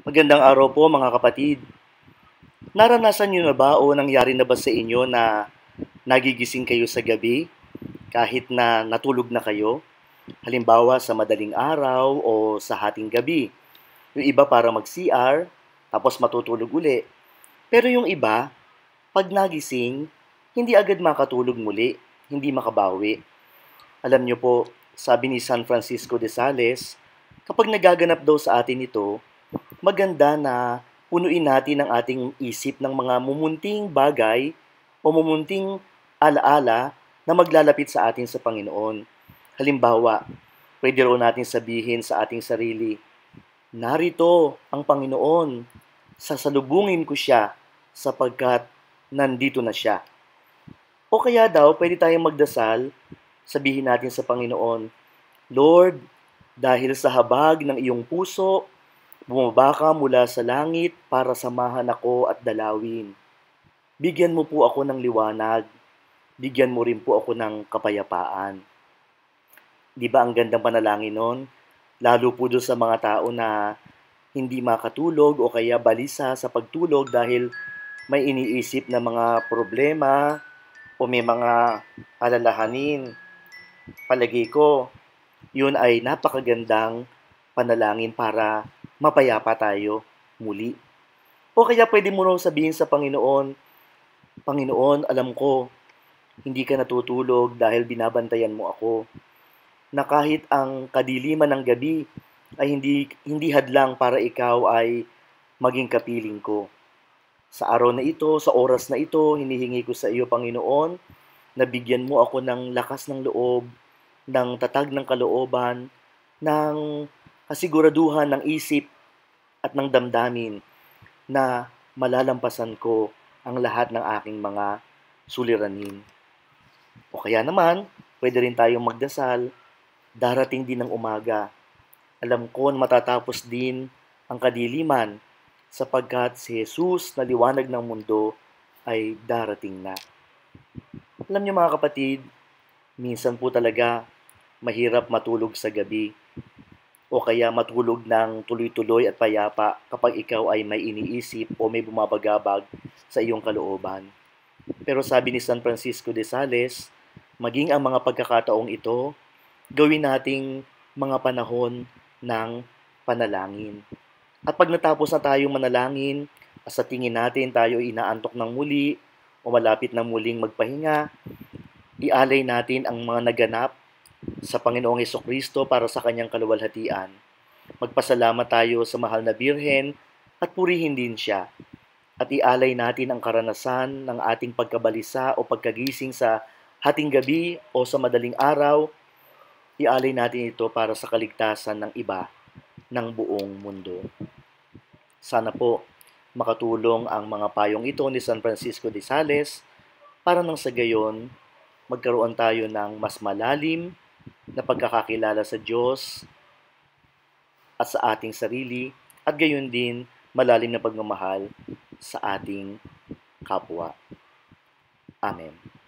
Magandang araw po mga kapatid. Naranasan niyo na ba o nangyari na ba sa inyo na nagigising kayo sa gabi kahit na natulog na kayo? Halimbawa sa madaling araw o sa hating gabi. Yung iba para mag-CR tapos matutulog uli. Pero yung iba, pag nagising, hindi agad makatulog muli, hindi makabawi. Alam niyo po, sabi ni San Francisco de Sales, kapag nagaganap daw sa atin ito, maganda na punuin natin ang ating isip ng mga mumunting bagay o mumunting alaala na maglalapit sa atin sa Panginoon. Halimbawa, pwede rin natin sabihin sa ating sarili, Narito ang Panginoon, sasalubungin ko siya sapagkat nandito na siya. O kaya daw, pwede tayong magdasal, sabihin natin sa Panginoon, Lord, dahil sa habag ng iyong puso Bumaba mula sa langit para samahan ako at dalawin. Bigyan mo po ako ng liwanag. Bigyan mo rin po ako ng kapayapaan. Di ba ang gandang panalangin nun? Lalo po doon sa mga tao na hindi makatulog o kaya balisa sa pagtulog dahil may iniisip na mga problema o may mga alalahanin. Palagi ko, yun ay napakagandang panalangin para mapayapa tayo muli. O kaya pwede mo nang sabihin sa Panginoon, Panginoon, alam ko, hindi ka natutulog dahil binabantayan mo ako, na kahit ang kadiliman ng gabi ay hindi, hindi hadlang para ikaw ay maging kapiling ko. Sa araw na ito, sa oras na ito, hinihingi ko sa iyo, Panginoon, na bigyan mo ako ng lakas ng loob, ng tatag ng kalooban, ng kasiguraduhan ng isip at ng damdamin na malalampasan ko ang lahat ng aking mga suliranin. O kaya naman, pwede rin tayong magdasal, darating din ang umaga. Alam ko na matatapos din ang kadiliman sapagkat si Jesus na liwanag ng mundo ay darating na. Alam niyo mga kapatid, minsan po talaga mahirap matulog sa gabi o kaya matulog ng tuloy-tuloy at payapa kapag ikaw ay may iniisip o may bumabagabag sa iyong kalooban. Pero sabi ni San Francisco de Sales, maging ang mga pagkakataong ito, gawin nating mga panahon ng panalangin. At pag natapos na tayong manalangin, sa tingin natin tayo inaantok ng muli o malapit na muling magpahinga, ialay natin ang mga naganap sa Panginoong Heso Kristo para sa kanyang kaluwalhatian. Magpasalamat tayo sa mahal na Birhen at purihin din siya. At ialay natin ang karanasan ng ating pagkabalisa o pagkagising sa hating gabi o sa madaling araw. Ialay natin ito para sa kaligtasan ng iba ng buong mundo. Sana po makatulong ang mga payong ito ni San Francisco de Sales para nang sa gayon magkaroon tayo ng mas malalim na pagkakakilala sa Diyos at sa ating sarili at gayon din malalim na pagmamahal sa ating kapwa. Amen.